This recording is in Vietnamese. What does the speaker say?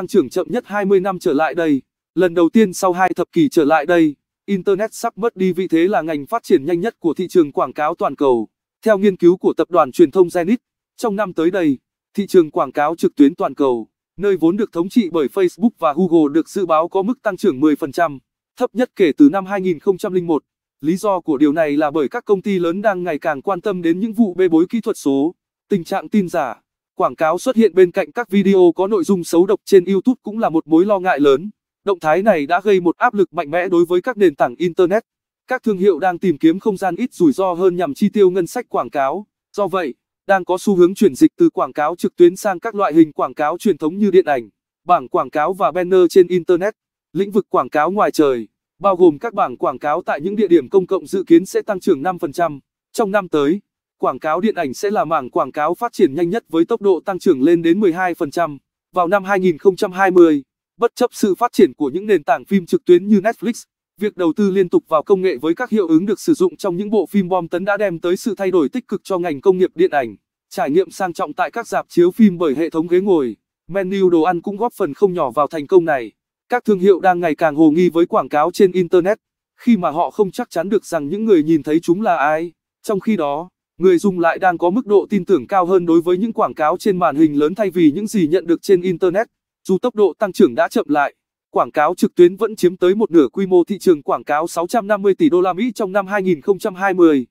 tăng trưởng chậm nhất 20 năm trở lại đây. Lần đầu tiên sau hai thập kỷ trở lại đây, Internet sắp mất đi vị thế là ngành phát triển nhanh nhất của thị trường quảng cáo toàn cầu. Theo nghiên cứu của tập đoàn truyền thông Zenith, trong năm tới đây, thị trường quảng cáo trực tuyến toàn cầu, nơi vốn được thống trị bởi Facebook và Google được dự báo có mức tăng trưởng 10%, thấp nhất kể từ năm 2001. Lý do của điều này là bởi các công ty lớn đang ngày càng quan tâm đến những vụ bê bối kỹ thuật số, tình trạng tin giả Quảng cáo xuất hiện bên cạnh các video có nội dung xấu độc trên YouTube cũng là một mối lo ngại lớn. Động thái này đã gây một áp lực mạnh mẽ đối với các nền tảng Internet. Các thương hiệu đang tìm kiếm không gian ít rủi ro hơn nhằm chi tiêu ngân sách quảng cáo. Do vậy, đang có xu hướng chuyển dịch từ quảng cáo trực tuyến sang các loại hình quảng cáo truyền thống như điện ảnh, bảng quảng cáo và banner trên Internet. Lĩnh vực quảng cáo ngoài trời, bao gồm các bảng quảng cáo tại những địa điểm công cộng dự kiến sẽ tăng trưởng 5% trong năm tới. Quảng cáo điện ảnh sẽ là mảng quảng cáo phát triển nhanh nhất với tốc độ tăng trưởng lên đến 12% vào năm 2020. Bất chấp sự phát triển của những nền tảng phim trực tuyến như Netflix, việc đầu tư liên tục vào công nghệ với các hiệu ứng được sử dụng trong những bộ phim bom tấn đã đem tới sự thay đổi tích cực cho ngành công nghiệp điện ảnh. Trải nghiệm sang trọng tại các dạp chiếu phim bởi hệ thống ghế ngồi, menu đồ ăn cũng góp phần không nhỏ vào thành công này. Các thương hiệu đang ngày càng hồ nghi với quảng cáo trên internet khi mà họ không chắc chắn được rằng những người nhìn thấy chúng là ai. Trong khi đó, người dùng lại đang có mức độ tin tưởng cao hơn đối với những quảng cáo trên màn hình lớn thay vì những gì nhận được trên Internet. Dù tốc độ tăng trưởng đã chậm lại, quảng cáo trực tuyến vẫn chiếm tới một nửa quy mô thị trường quảng cáo 650 tỷ đô la Mỹ trong năm 2020.